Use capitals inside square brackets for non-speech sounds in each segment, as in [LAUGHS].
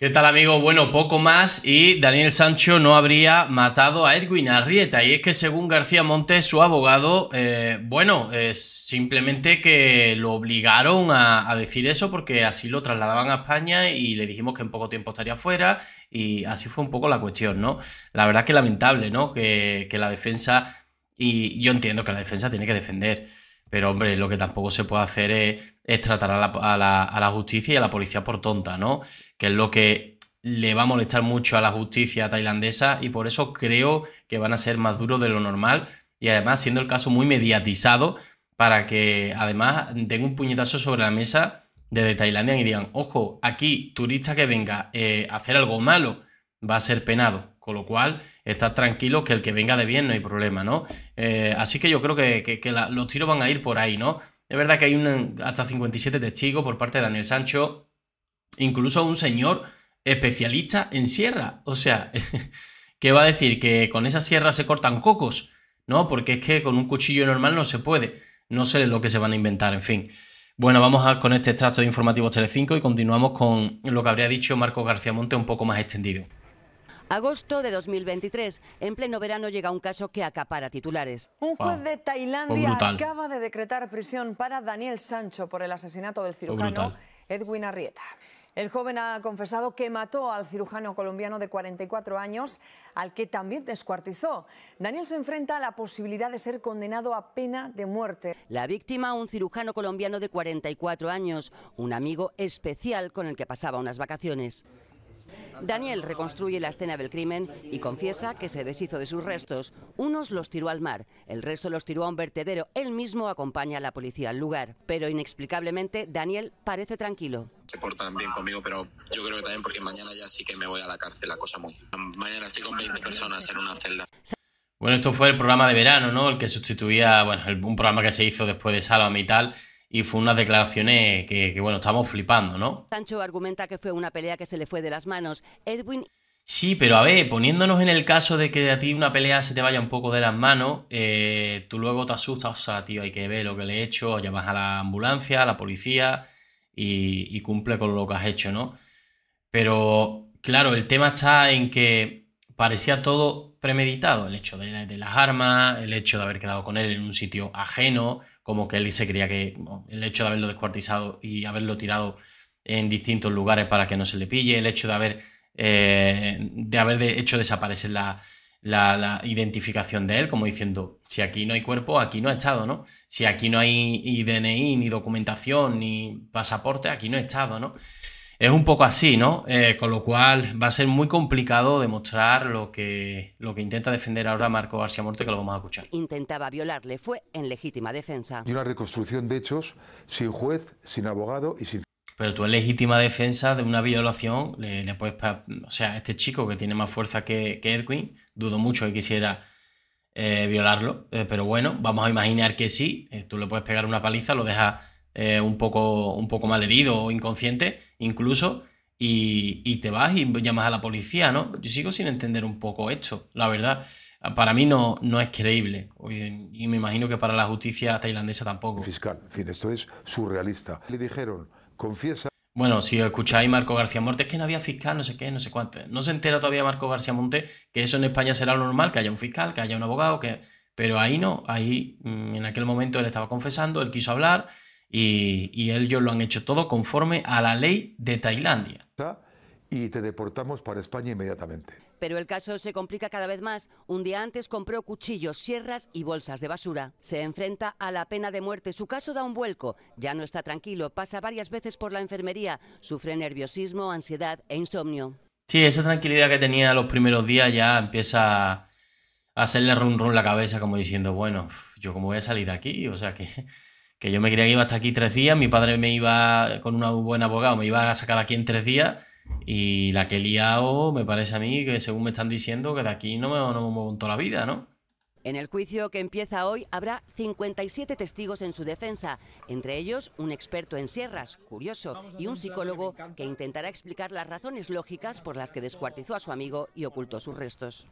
¿Qué tal amigo? Bueno, poco más y Daniel Sancho no habría matado a Edwin Arrieta. Y es que según García Montes, su abogado, eh, bueno, simplemente que lo obligaron a, decir eso porque así lo trasladaban a España y le dijimos que en poco tiempo estaría fuera y así fue un poco la cuestión, ¿no? La verdad que lamentable, ¿no? Que, que la defensa, y yo entiendo que la defensa tiene que defender, pero hombre, lo que tampoco se puede hacer es es tratar a la, justicia y a la policía por tonta, ¿no? Que es lo que le va a molestar mucho a la justicia tailandesa y por eso creo que van a ser más duros de lo normal y además siendo el caso muy mediatizado para que además den un puñetazo sobre la mesa desde Tailandia y digan, ojo, aquí turista que venga eh, a hacer algo malo va a ser penado, con lo cual está tranquilo que el que venga de bien no hay problema, ¿no? Eh, así que yo creo que, los tiros van a ir por ahí, ¿no? Es verdad que hay un, hasta 57 testigos por parte de Daniel Sancho, incluso un señor especialista en sierra. O sea, [LAUGHS] ¿qué va a decir? Que con esa sierra se cortan cocos, ¿no? Porque es que con un cuchillo normal no se puede. No sé lo que se van a inventar, en fin. Bueno, vamos a, con este extracto de Informativos Telecinco y continuamos con lo que habría dicho Marco García Monte un poco más extendido. Agosto de 2023. En pleno verano llega un caso que acapara titulares. Un juez de Tailandia acaba de decretar prisión para Daniel Sancho por el asesinato del cirujano Edwin Arrieta. El joven ha confesado que mató al cirujano colombiano de 44 años, al que también descuartizó. Daniel se enfrenta a la posibilidad de ser condenado a pena de muerte. La víctima, un cirujano colombiano de 44 años, un amigo especial con el que pasaba unas vacaciones. Daniel reconstruye la escena del crimen y confiesa que se deshizo de sus restos. Unos los tiró al mar, el resto los tiró a un vertedero. Él mismo acompaña a la policía al lugar. Pero inexplicablemente, Daniel parece tranquilo. Se portan bien conmigo, pero yo creo que también porque mañana ya sí que me voy a la cárcel, la cosa muy. Mañana estoy con 20 personas en una celda. Bueno, esto fue el programa de verano, ¿no? El que sustituía, bueno, un programa que se hizo después de Salva y tal y fue unas declaraciones que, bueno, estamos flipando, ¿no? Sancho argumenta que fue una pelea que se le fue de las manos. Edwin... Sí, pero a ver, poniéndonos en el caso de que a ti una pelea se te vaya un poco de las manos, eh, tú luego te asustas, o sea, tío, hay que ver lo que le he hecho, llamas a la ambulancia, a la policía y cumple con lo que has hecho, ¿no? Pero claro, el tema está en que parecía todo premeditado el hecho de, las armas, el hecho de haber quedado con él en un sitio ajeno, como que él se creía que el hecho de haberlo descuartizado y haberlo tirado en distintos lugares para que no se le pille, el hecho de haber, eh, de haber hecho desaparecer la, la, la, identificación de él, como diciendo, si aquí no hay cuerpo, aquí no ha estado, ¿no? Si aquí no hay DNI, ni documentación, ni pasaporte, aquí no ha estado, ¿no? es un poco así, ¿no? Eh, con lo cual va a ser muy complicado demostrar lo que, lo que intenta defender ahora Marco García Morte, que lo vamos a escuchar. Intentaba violarle, fue en legítima defensa. Y una reconstrucción de hechos sin juez, sin abogado y sin... Pero tú en legítima defensa de una violación le, puedes... O sea, este chico que tiene más fuerza que, Edwin, dudo mucho que quisiera eh, violarlo, eh, pero bueno, vamos a imaginar que sí, tú le puedes pegar una paliza, lo deja... Eh, un, poco, un poco mal herido o inconsciente incluso, y, te vas y llamas a la policía, ¿no? Yo sigo sin entender un poco esto, la verdad. Para mí no, no es creíble y me imagino que para la justicia tailandesa tampoco. Fiscal, en fin, esto es surrealista. Le dijeron, confiesa... Bueno, si escucháis Marco García Monte, es que no había fiscal, no sé qué, no sé cuánto. No se entera todavía Marco García Monte que eso en España será lo normal, que haya un fiscal, que haya un abogado, que... Pero ahí no, ahí mm, en aquel momento él estaba confesando, él quiso hablar, y, ellos lo han hecho todo conforme a la ley de Tailandia. Y te deportamos para España inmediatamente. Pero el caso se complica cada vez más. Un día antes compró cuchillos, sierras y bolsas de basura. Se enfrenta a la pena de muerte. Su caso da un vuelco. Ya no está tranquilo. Pasa varias veces por la enfermería. Sufre nerviosismo, ansiedad e insomnio. Sí, esa tranquilidad que tenía los primeros días ya empieza a hacerle run run la cabeza como diciendo, bueno, yo como voy a salir de aquí. O sea que que yo me creía que iba hasta aquí tres días, mi padre me iba con un buen abogado, me iba a sacar aquí en tres días y la que he liado me parece a mí que según me están diciendo que de aquí no me, no en toda la vida, ¿no? En el juicio que empieza hoy habrá 57 testigos en su defensa, entre ellos un experto en sierras, curioso, y un psicólogo que intentará explicar las razones lógicas por las que descuartizó a su amigo y ocultó sus restos.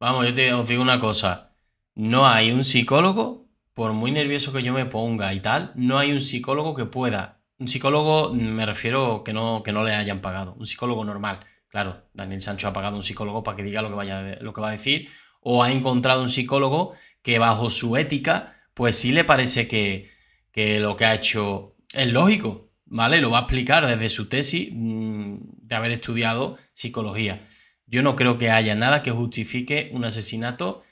Vamos, yo te, os digo una cosa, no hay un psicólogo por muy nervioso que yo me ponga y tal, no hay un psicólogo que pueda. Un psicólogo, me refiero que no, que no le hayan pagado, un psicólogo normal. Claro, Daniel Sancho ha pagado un psicólogo para que diga lo que, vaya, lo que va a decir, o ha encontrado un psicólogo que bajo su ética, pues sí le parece que, que lo que ha hecho es lógico, ¿vale? Lo va a explicar desde su tesis mm, de haber estudiado psicología. Yo no creo que haya nada que justifique un asesinato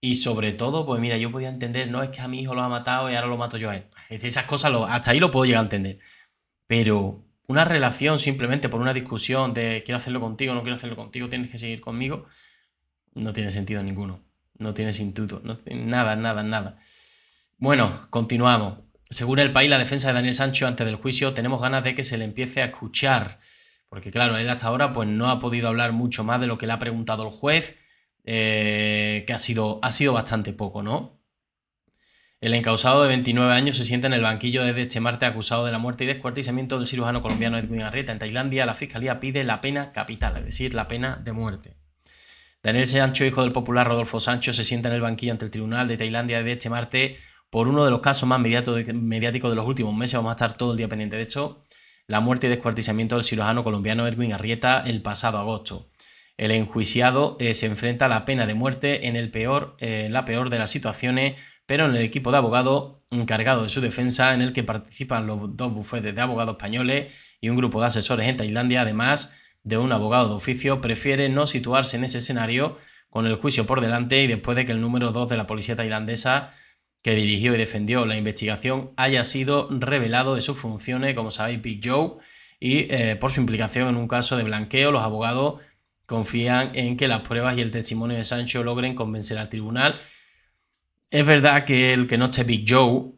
y sobre todo, pues mira, yo podía entender, no es que a mi hijo lo ha matado y ahora lo mato yo a él. Esas cosas lo, hasta ahí lo puedo llegar a entender. Pero una relación simplemente por una discusión de quiero hacerlo contigo, no quiero hacerlo contigo, tienes que seguir conmigo, no tiene sentido ninguno. No tiene sentido, nada, nada, nada. Bueno, continuamos. Según el país, la defensa de Daniel Sancho antes del juicio, tenemos ganas de que se le empiece a escuchar. Porque claro, él hasta ahora pues, no ha podido hablar mucho más de lo que le ha preguntado el juez eh, que ha sido, ha sido bastante poco, ¿no? El encausado de 29 años se sienta en el banquillo desde este martes acusado de la muerte y descuartizamiento del cirujano colombiano Edwin Arrieta. En Tailandia, la fiscalía pide la pena capital, es decir, la pena de muerte. Daniel Sancho, hijo del popular Rodolfo Sancho, se sienta en el banquillo ante el tribunal de Tailandia desde este martes por uno de los casos más mediáticos de los últimos meses. Vamos a estar todo el día pendiente de esto. La muerte y descuartizamiento del cirujano colombiano Edwin Arrieta el pasado agosto. El enjuiciado eh, se enfrenta a la pena de muerte en el peor, eh, la peor de las situaciones, pero en el equipo de abogado encargado de su defensa, en el que participan los dos bufetes de abogados españoles y un grupo de asesores en Tailandia, además de un abogado de oficio, prefiere no situarse en ese escenario con el juicio por delante y después de que el número 2 de la policía tailandesa que dirigió y defendió la investigación haya sido revelado de sus funciones, como sabéis, Big Joe, y eh, por su implicación en un caso de blanqueo, los abogados confían en que las pruebas y el testimonio de Sancho logren convencer al tribunal. Es verdad que el que no esté Big Joe,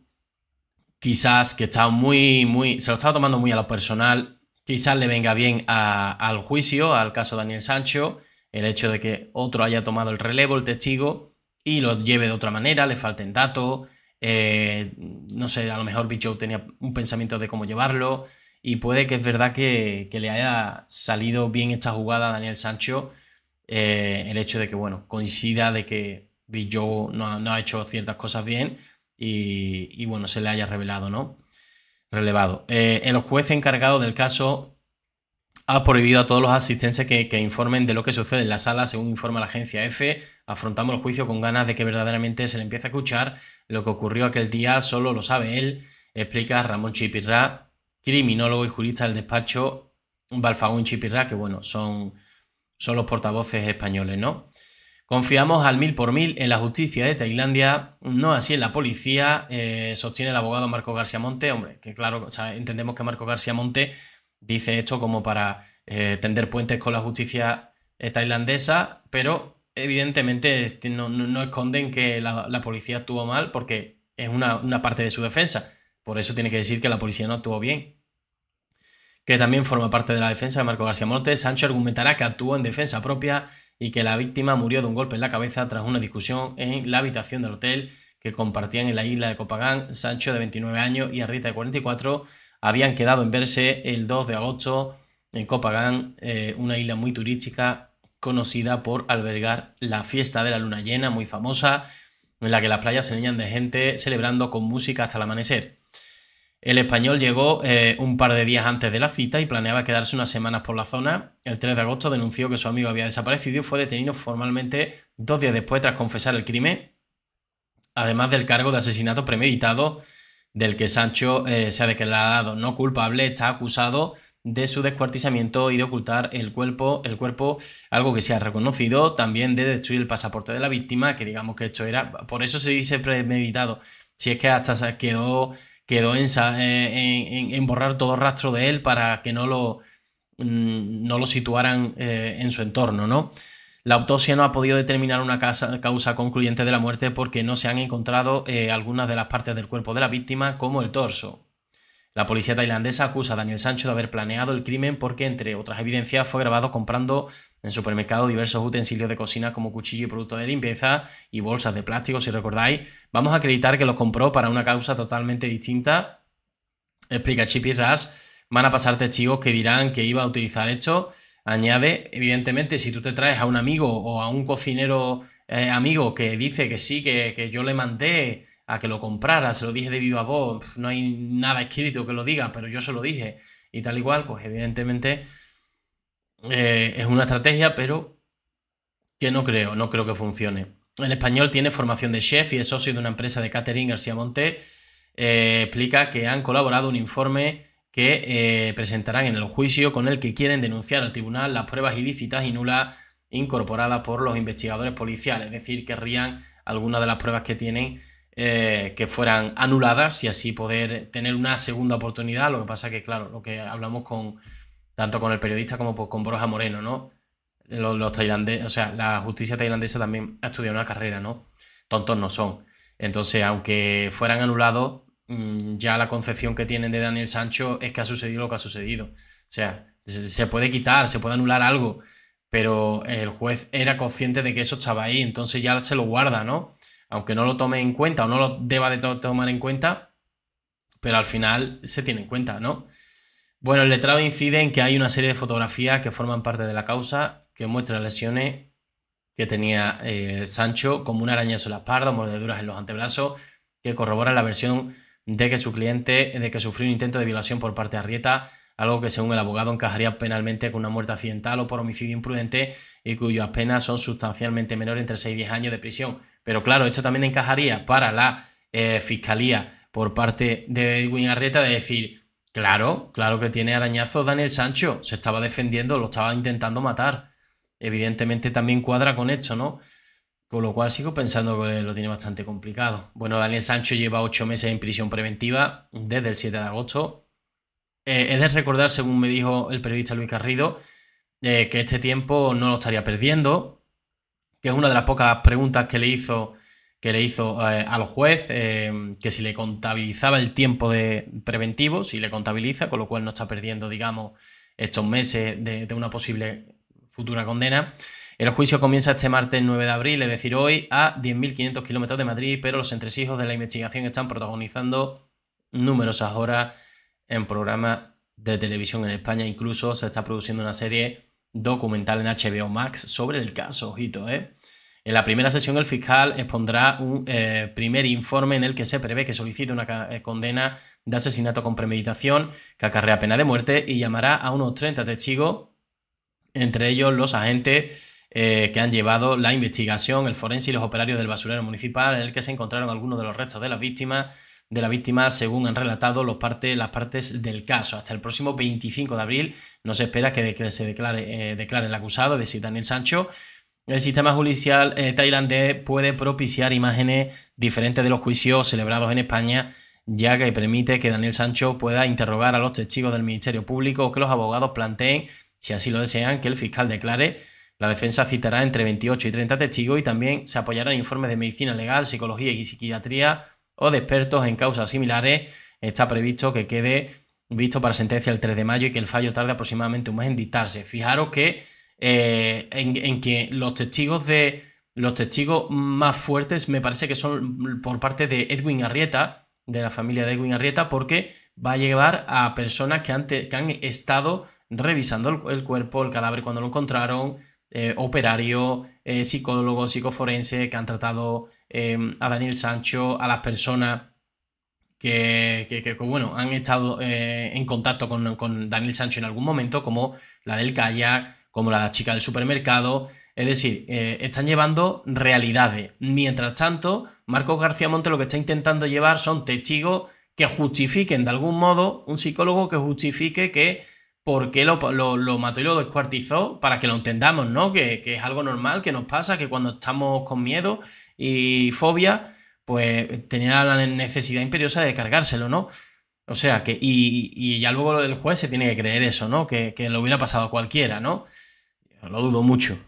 quizás que está muy, muy, se lo estaba tomando muy a lo personal, quizás le venga bien al juicio, al caso Daniel Sancho, el hecho de que otro haya tomado el relevo, el testigo, y lo lleve de otra manera, le falten datos, eh, no sé, a lo mejor Big Joe tenía un pensamiento de cómo llevarlo, y puede que es verdad que, le haya salido bien esta jugada a Daniel Sancho, eh, el hecho de que, bueno, coincida de que Big Joe no ha, hecho ciertas cosas bien y, bueno, se le haya revelado, ¿no? Relevado. Eh, el juez encargado del caso ha prohibido a todos los asistentes que, informen de lo que sucede en la sala, según informa la agencia EFE. Afrontamos el juicio con ganas de que verdaderamente se le empiece a escuchar. Lo que ocurrió aquel día solo lo sabe él, explica Ramón Chipirra, criminólogo y jurista del despacho Balfagón Chipirra, que bueno, son, son los portavoces españoles, ¿no? Confiamos al mil por mil en la justicia de Tailandia, no así en la policía, eh, sostiene el abogado Marco García Monte. Hombre, que claro, entendemos que Marco García Monte dice esto como para eh, tender puentes con la justicia eh, tailandesa, pero evidentemente no, esconden que la, policía actuó mal porque es una parte de su defensa. Por eso tiene que decir que la policía no actuó bien. Que también forma parte de la defensa de Marco García Montes, Sancho argumentará que actuó en defensa propia y que la víctima murió de un golpe en la cabeza tras una discusión en la habitación del hotel que compartían en la isla de Copagán. Sancho, de 29 años, y Arrita, de 44, habían quedado en verse el 2 de agosto en Copagán, eh, una isla muy turística conocida por albergar la fiesta de la luna llena, muy famosa, en la que las playas se llenan de gente celebrando con música hasta el amanecer. El español llegó eh, un par de días antes de la cita y planeaba quedarse unas semanas por la zona. El 3 de agosto denunció que su amigo había desaparecido y fue detenido formalmente dos días después tras confesar el crimen, además del cargo de asesinato premeditado del que Sancho eh, se ha declarado no culpable, está acusado de su descuartizamiento y de ocultar el cuerpo, el cuerpo, algo que se ha reconocido, también de destruir el pasaporte de la víctima, que digamos que esto era, por eso se dice premeditado, si es que hasta se quedó quedó eh, en, borrar todo rastro de él para que no lo, mm, no lo situaran eh, en su entorno, ¿no? La autopsia no ha podido determinar una causa concluyente de la muerte porque no se han encontrado eh, algunas de las partes del cuerpo de la víctima, como el torso. La policía tailandesa acusa a Daniel Sancho de haber planeado el crimen porque, entre otras evidencias, fue grabado comprando en supermercado diversos utensilios de cocina como cuchillo y productos de limpieza y bolsas de plástico, si recordáis. Vamos a acreditar que los compró para una causa totalmente distinta. Explica Chip Ras. Van a pasar testigos que dirán que iba a utilizar esto. Añade, evidentemente, si tú te traes a un amigo o a un cocinero eh, amigo que dice que sí, que, que yo le mandé a que lo comprara, se lo dije de viva voz, no hay nada escrito que lo diga, pero yo se lo dije y tal igual, pues evidentemente eh, es una estrategia, pero que no creo, no creo que funcione. El español tiene formación de chef y es socio de una empresa de catering García Monte, eh, explica que han colaborado un informe que eh, presentarán en el juicio con el que quieren denunciar al tribunal las pruebas ilícitas y nulas incorporadas por los investigadores policiales, es decir, querrían algunas de las pruebas que tienen eh, que fueran anuladas y así poder tener una segunda oportunidad. Lo que pasa que, claro, lo que hablamos con tanto con el periodista como pues, con Borja Moreno, ¿no? Los, los tailandeses, o sea, la justicia tailandesa también ha estudiado una carrera, ¿no? Tontos no son. Entonces, aunque fueran anulados, mm, ya la concepción que tienen de Daniel Sancho es que ha sucedido lo que ha sucedido. O sea, se puede quitar, se puede anular algo, pero el juez era consciente de que eso estaba ahí, entonces ya se lo guarda, ¿no? aunque no lo tome en cuenta o no lo deba de tomar en cuenta, pero al final se tiene en cuenta, ¿no? Bueno, el letrado incide en que hay una serie de fotografías que forman parte de la causa que muestra lesiones que tenía eh, Sancho, como una arañazo en la espalda, mordeduras en los antebrazos, que corrobora la versión de que su cliente, de que sufrió un intento de violación por parte de Arrieta, algo que según el abogado encajaría penalmente con una muerte accidental o por homicidio imprudente y cuyas penas son sustancialmente menores entre 6 y 10 años de prisión. Pero claro, esto también encajaría para la eh, fiscalía por parte de Edwin de decir, claro, claro que tiene arañazos Daniel Sancho, se estaba defendiendo, lo estaba intentando matar. Evidentemente también cuadra con esto, ¿no? Con lo cual sigo pensando que lo tiene bastante complicado. Bueno, Daniel Sancho lleva ocho meses en prisión preventiva desde el 7 de agosto. Eh, es de recordar, según me dijo el periodista Luis Carrido, eh, que este tiempo no lo estaría perdiendo, que es una de las pocas preguntas que le hizo, que le hizo eh, al juez, eh, que si le contabilizaba el tiempo de preventivo, si le contabiliza, con lo cual no está perdiendo, digamos, estos meses de, de una posible futura condena. El juicio comienza este martes 9 de abril, es decir, hoy, a 10.500 kilómetros de Madrid, pero los entresijos de la investigación están protagonizando numerosas horas en programas de televisión en España. Incluso se está produciendo una serie documental en HBO Max sobre el caso, ojito, ¿eh? En la primera sesión el fiscal expondrá un eh, primer informe en el que se prevé que solicite una eh, condena de asesinato con premeditación que acarrea pena de muerte y llamará a unos 30 testigos, entre ellos los agentes eh, que han llevado la investigación, el forense y los operarios del basurero municipal en el que se encontraron algunos de los restos de las víctimas de la víctima, según han relatado las partes del caso. Hasta el próximo 25 de abril no se espera que, se declare, eh, declare el acusado, es decir, Daniel Sancho. El sistema judicial eh, tailandés puede propiciar imágenes diferentes de los juicios celebrados en España, ya que permite que Daniel Sancho pueda interrogar a los testigos del Ministerio Público o que los abogados planteen, si así lo desean, que el fiscal declare. La defensa citará entre 28 y 30 testigos y también se apoyarán informes de medicina legal, psicología y psiquiatría o de expertos en causas similares, está previsto que quede visto para sentencia el 3 de mayo y que el fallo tarde aproximadamente un mes en dictarse. Fijaros que eh, en, que los testigos de los testigos más fuertes me parece que son por parte de Edwin Arrieta, de la familia de Edwin Arrieta, porque va a llevar a personas que, han estado revisando el, cuerpo, el cadáver cuando lo encontraron, eh, operario, eh, psicólogo, psicoforense, que han tratado Em, a Daniel Sancho, a las personas que, bueno, han estado eh, en contacto con, Daniel Sancho en algún momento, como la del kayak, como la chica del supermercado. Es decir, eh, están llevando realidades. Mientras tanto, Marcos García Monte lo que está intentando llevar son testigos que justifiquen de algún modo, un psicólogo que justifique que por qué lo, mató y lo descuartizó, para que lo entendamos, ¿no? Que, que, es algo normal, que nos pasa, que cuando estamos con miedo y Fobia, pues tenía la necesidad imperiosa de cargárselo, ¿no? O sea, que. Y, ya luego el juez se tiene que creer eso, ¿no? Que, que lo hubiera pasado a cualquiera, ¿no? Lo dudo mucho.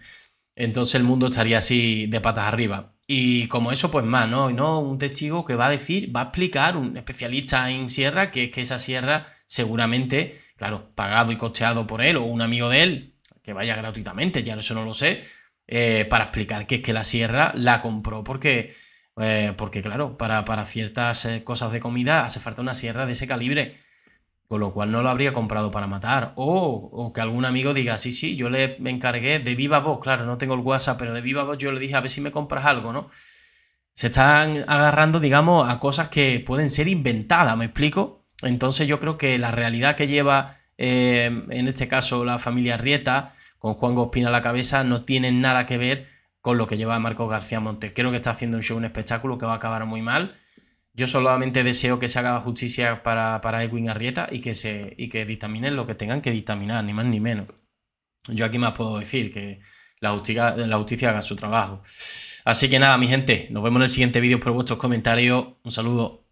[LAUGHS] Entonces el mundo estaría así de patas arriba. Y como eso, pues más, ¿no? Y no un testigo que va a decir, va a explicar, un especialista en sierra, que es que esa sierra seguramente, claro, pagado y costeado por él o un amigo de él, que vaya gratuitamente, ya eso no lo sé, eh, para explicar que es que la sierra la compró porque, eh, porque claro, para, para ciertas eh, cosas de comida hace falta una sierra de ese calibre, con lo cual no lo habría comprado para matar. O, que algún amigo diga, sí, sí, yo le encargué de viva voz, claro, no tengo el WhatsApp, pero de viva voz yo le dije, a ver si me compras algo, ¿no? Se están agarrando, digamos, a cosas que pueden ser inventadas, ¿me explico? Entonces yo creo que la realidad que lleva, en este caso, la familia Rieta, con Juan Gospina a la cabeza no tienen nada que ver con lo que lleva Marcos García Montes. Creo que está haciendo un show, un espectáculo que va a acabar muy mal. Yo solamente deseo que se haga justicia para, Edwin Arrieta y que, se, que dictaminen lo que tengan que dictaminar, ni más ni menos. Yo aquí más puedo decir que la la justicia haga su trabajo. Así que nada, mi gente, nos vemos en el siguiente vídeo por vuestros comentarios. Un saludo.